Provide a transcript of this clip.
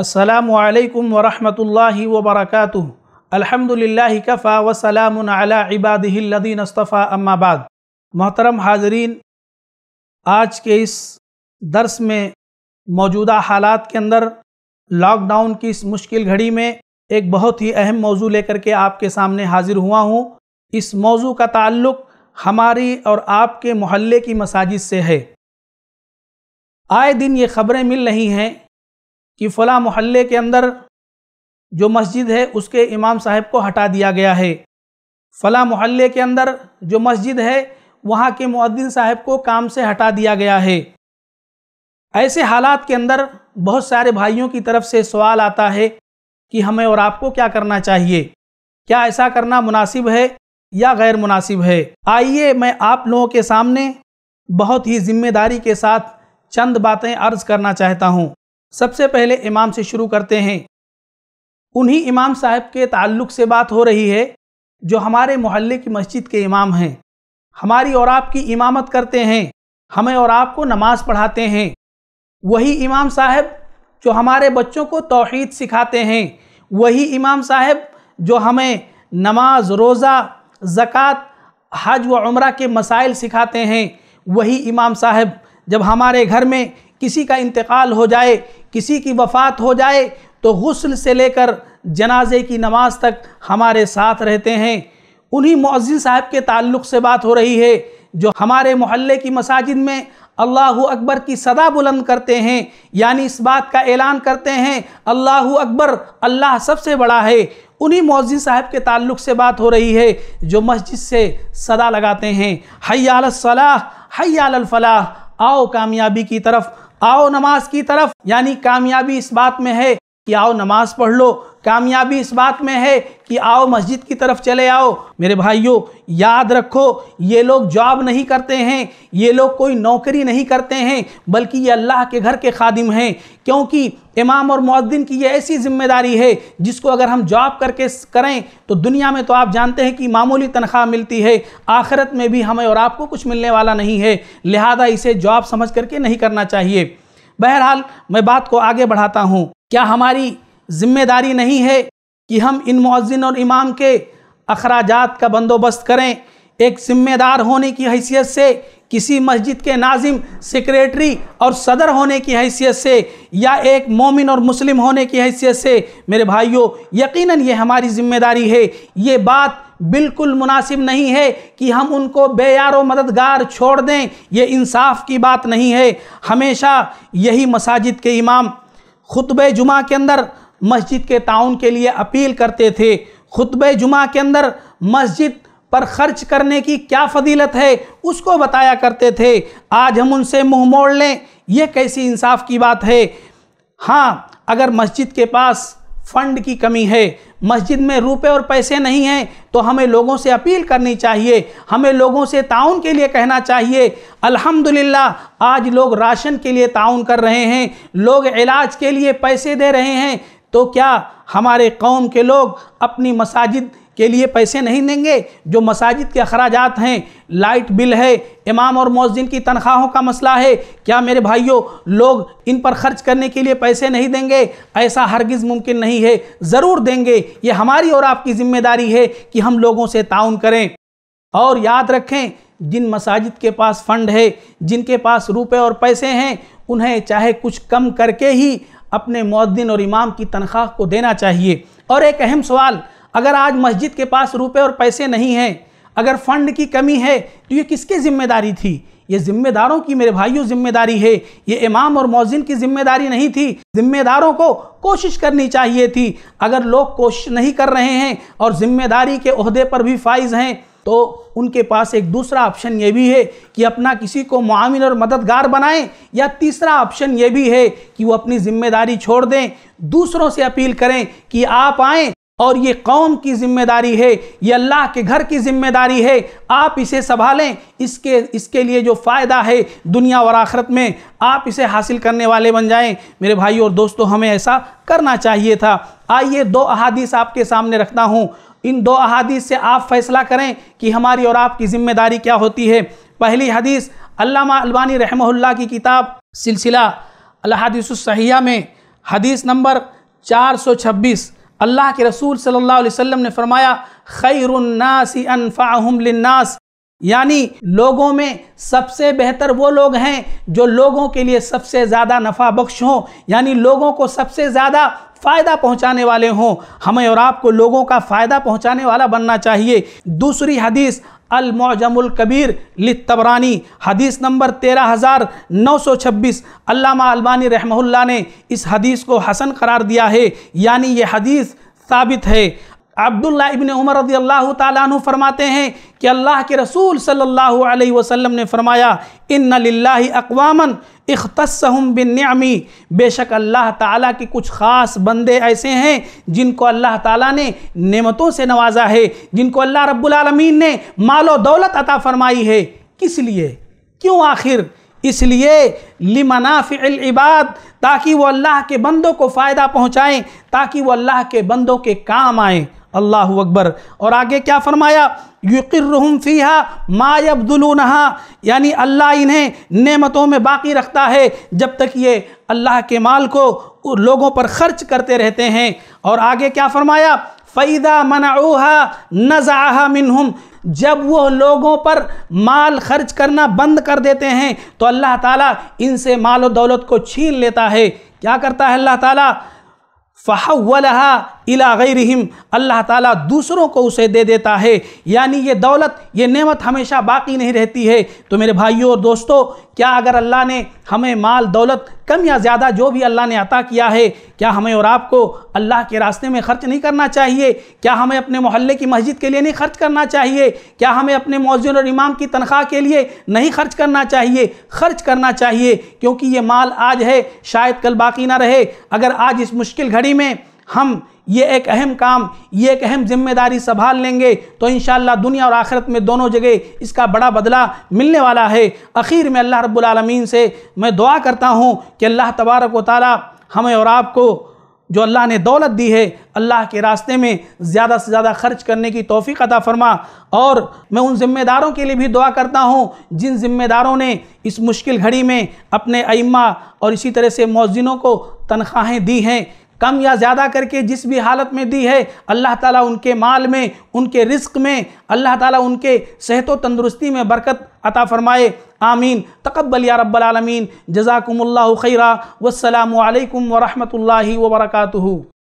असलकम वरहमल वबरक अलहमदिल्ला कफ़ा वसलाम इबादीन अस्तफ़ा अम्माबाद मोहतरम हाजरीन आज के इस दर्स में मौजूदा हालात के अंदर लॉकडाउन की इस मुश्किल घड़ी में एक बहुत ही अहम मौजू लेकर के आपके सामने हाजिर हुआ हूँ इस मौजू का ताल्लुक हमारी और आपके मोहल्ले की मसाजिद से है आए दिन ये खबरें मिल रही हैं कि फ़ला मोहल्ले के अंदर जो मस्जिद है उसके इमाम साहब को हटा दिया गया है फ़ला मोहल्ले के अंदर जो मस्जिद है वहाँ के मुद्दिन साहब को काम से हटा दिया गया है ऐसे हालात के अंदर बहुत सारे भाइयों की तरफ से सवाल आता है कि हमें और आपको क्या करना चाहिए क्या ऐसा करना मुनासिब है या गैर मुनासिब है आइए मैं आप लोगों के सामने बहुत ही ज़िम्मेदारी के साथ चंद बातें अर्ज़ करना चाहता हूँ सबसे पहले इमाम से शुरू करते हैं उन्हीं इमाम साहब के ताल्लुक से बात हो रही है जो हमारे मोहल्ले की मस्जिद के इमाम हैं हमारी और आपकी इमामत करते हैं हमें और आपको नमाज पढ़ाते हैं वही इमाम साहब जो हमारे बच्चों को तोहहीद सिखाते हैं वही इमाम साहब जो हमें नमाज रोज़ा ज़क़़त हज व उम्र के मसाइल सिखाते हैं वही इमाम साहब जब हमारे घर में किसी का इंतकाल हो जाए किसी की वफ़ात हो जाए तो गसल से लेकर जनाजे की नमाज तक हमारे साथ रहते हैं उन्हीं मौजिन साहब के ताल्लुक़ से बात हो रही है जो हमारे मोहल्ले की मसाजिद में अल्लाह अकबर की सदा बुलंद करते हैं यानी इस बात का ऐलान करते हैं अल्लाह अकबर अल्लाह सबसे बड़ा है उन्हीं मौजी साहब के ताल्लुक से बात हो रही है जो मस्जिद से सदा लगाते हैं हयाल सलाह हयाल फलाह आओ कामयाबी की तरफ आओ नमाज की तरफ यानी कामयाबी इस बात में है कि आओ नमाज पढ़ लो कामयाबी इस बात में है कि आओ मस्जिद की तरफ चले आओ मेरे भाइयों याद रखो ये लोग जॉब नहीं करते हैं ये लोग कोई नौकरी नहीं करते हैं बल्कि ये अल्लाह के घर के खादिम हैं क्योंकि इमाम और मुद्दिन की ये ऐसी जिम्मेदारी है जिसको अगर हम जॉब करके करें तो दुनिया में तो आप जानते हैं कि मामूली तनख्वाह मिलती है आखिरत में भी हमें और आपको कुछ मिलने वाला नहीं है लिहाजा इसे जॉब समझ करके नहीं करना चाहिए बहरहाल मैं बात को आगे बढ़ाता हूँ क्या हमारी जिम्मेदारी नहीं है कि हम इन मौजिन और इमाम के अखराज का बंदोबस्त करें एक जिम्मेदार होने की हैसियत से किसी मस्जिद के नाजिम सेक्रेटरी और सदर होने की हैसियत से या एक मोमिन और मुस्लिम होने की हैसियत से मेरे भाइयों यकीनन ये हमारी जिम्मेदारी है ये बात बिल्कुल मुनासिब नहीं है कि हम उनको बेयारो मददगार छोड़ दें ये इंसाफ की बात नहीं है हमेशा यही मसाजिद के इमाम खुतब जुमा के अंदर मस्जिद के ताउन के लिए अपील करते थे खुतब जुमा के अंदर मस्जिद पर खर्च करने की क्या फजीलत है उसको बताया करते थे आज हम उनसे मुंह मोड़ लें यह कैसी इंसाफ की बात है हाँ अगर मस्जिद के पास फंड की कमी है मस्जिद में रुपए और पैसे नहीं हैं तो हमें लोगों से अपील करनी चाहिए हमें लोगों से ताउन के लिए कहना चाहिए अल्हम्दुलिल्लाह आज लोग राशन के लिए ताउन कर रहे हैं लोग इलाज के लिए पैसे दे रहे हैं तो क्या हमारे कौम के लोग अपनी मसाजिद के लिए पैसे नहीं देंगे जो मसाजिद के अखराज हैं लाइट बिल है इमाम और मौजिन की तनख्वाहों का मसला है क्या मेरे भाइयों लोग इन पर खर्च करने के लिए पैसे नहीं देंगे ऐसा हरगिज़ मुमकिन नहीं है ज़रूर देंगे ये हमारी और आपकी ज़िम्मेदारी है कि हम लोगों से ताउन करें और याद रखें जिन मसाजिद के पास फ़ंड है जिनके पास रुपए और पैसे हैं उन्हें चाहे कुछ कम करके ही अपने मौदिन और इमाम की तनख्वाह को देना चाहिए और एक अहम सवाल अगर आज मस्जिद के पास रुपए और पैसे नहीं हैं अगर फंड की कमी है तो ये किसके जिम्मेदारी थी ये जिम्मेदारों की मेरे भाइयों जिम्मेदारी है ये इमाम और मौजिन की जिम्मेदारी नहीं थी जिम्मेदारों को कोशिश करनी चाहिए थी अगर लोग कोशिश नहीं कर रहे हैं और जिम्मेदारी के अहदे पर भी फाइज हैं तो उनके पास एक दूसरा ऑप्शन ये भी है कि अपना किसी को मामिन और मददगार बनाएं या तीसरा ऑप्शन ये भी है कि वो अपनी जिम्मेदारी छोड़ दें दूसरों से अपील करें कि आप आएँ और ये कौम की जिम्मेदारी है ये अल्लाह के घर की जिम्मेदारी है आप इसे संभालें इसके इसके लिए जो फ़ायदा है दुनिया और आखरत में आप इसे हासिल करने वाले बन जाएं मेरे भाई और दोस्तों हमें ऐसा करना चाहिए था आइए दो अहादीस आपके सामने रखता हूँ इन दो अहादीस से आप फैसला करें कि हमारी और आपकी ज़िम्मेदारी क्या होती है पहली हदीस अल्लामा अलबानी रहमहुल्ला की किताब सिलसिला अल में हदीस नंबर छब्बीस اللہ کے رسول صلی اللہ علیہ وسلم نے فرمایا خیر الناس انفعهم للناس यानी लोगों में सबसे बेहतर वो लोग हैं जो लोगों के लिए सबसे ज़्यादा नफ़ा बख्श हों यानी लोगों को सबसे ज़्यादा फ़ायदा पहुंचाने वाले हों हमें और आपको लोगों का फ़ायदा पहुंचाने वाला बनना चाहिए दूसरी हदीस अलमोजमुल कबीर तबरानी हदीस नंबर तेरह हज़ार नौ सौ छब्बीस अल्लामा अलबानी रहमहुल्ला ने इस हदीस को हसन करार दिया है यानी यह हदीस साबित है अब्दुल्ला इबन उमर रजी अल्लाह तु फरमाते हैं कि अल्लाह के रसूल सल्लल्लाहु अलैहि वसल्लम ने फरमाया इन लाला अकवामन अख्तसम बिन न्यामी बेशक अल्लाह ताला के कुछ ख़ास बंदे ऐसे हैं जिनको अल्लाह ताला ने नेमतों से नवाजा है जिनको अल्लाह रब्बुलमीन ने मालो दौलत अता फरमाई है किस लिए क्यों आखिर इसलिए इबाद ताकि वो अल्लाह के बंदों को फ़ायदा पहुँचाएँ ताकि वो अल्लाह के बंदों के काम आएँ अल्लाह अकबर और आगे क्या फरमाया युक्रहम फ़ीहा मायबदुलनहा यानी अल्लाह इन्हें नेमतों में बाकी रखता है जब तक ये अल्लाह के माल को लोगों पर ख़र्च करते रहते हैं और आगे क्या फरमाया फ़ैदा मनाऊहा नज़ाहा मिनहम जब वो लोगों पर माल खर्च करना बंद कर देते हैं तो अल्लाह ताला इनसे माल और दौलत को छीन लेता है क्या करता है अल्लाह ताला फ़हवलहा इला रहीम अल्लाह ताला दूसरों को उसे दे देता है यानी ये दौलत ये नेमत हमेशा बाकी नहीं रहती है तो मेरे भाइयों और दोस्तों क्या अगर अल्लाह ने हमें माल दौलत कम या ज़्यादा जो भी अल्लाह ने अता किया है क्या हमें और आपको अल्लाह के रास्ते में खर्च नहीं करना चाहिए क्या हमें अपने मोहल्ले की मस्जिद के लिए नहीं खर्च करना चाहिए क्या हमें अपने मौजूद और इमाम की तनख्वाह के लिए नहीं खर्च करना चाहिए खर्च करना चाहिए क्योंकि ये माल आज है शायद कल बाकी ना रहे अगर आज इस मुश्किल घड़ी में हम ये एक अहम काम ये एक अहम जिम्मेदारी संभाल लेंगे तो इन दुनिया और आखिरत में दोनों जगह इसका बड़ा बदला मिलने वाला है अख़ीर में अल्लाह रब्लमीन से मैं दुआ करता हूँ कि अल्लाह तबारक व ताली हमें और आपको जो अल्लाह ने दौलत दी है अल्लाह के रास्ते में ज़्यादा से ज़्यादा खर्च करने की तोफ़ी अदा फ़रमा और मैं उन ज़िम्मेदारों के लिए भी दुआ करता हूँ जिन ज़िम्मेदारों ने इस मुश्किल घड़ी में अपने अइमा और इसी तरह से मौजिनों को तनख्वाहें दी हैं कम या ज़्यादा करके जिस भी हालत में दी है अल्लाह ताला उनके माल में उनके रिस्क में अल्लाह ताला उनके सेहत व तंदुरुस्ती में बरकत अता फ़रमाए आमीन तकबल या रब्बालमीन जजाकम्ला खैरा वसलम वरहमल वर्का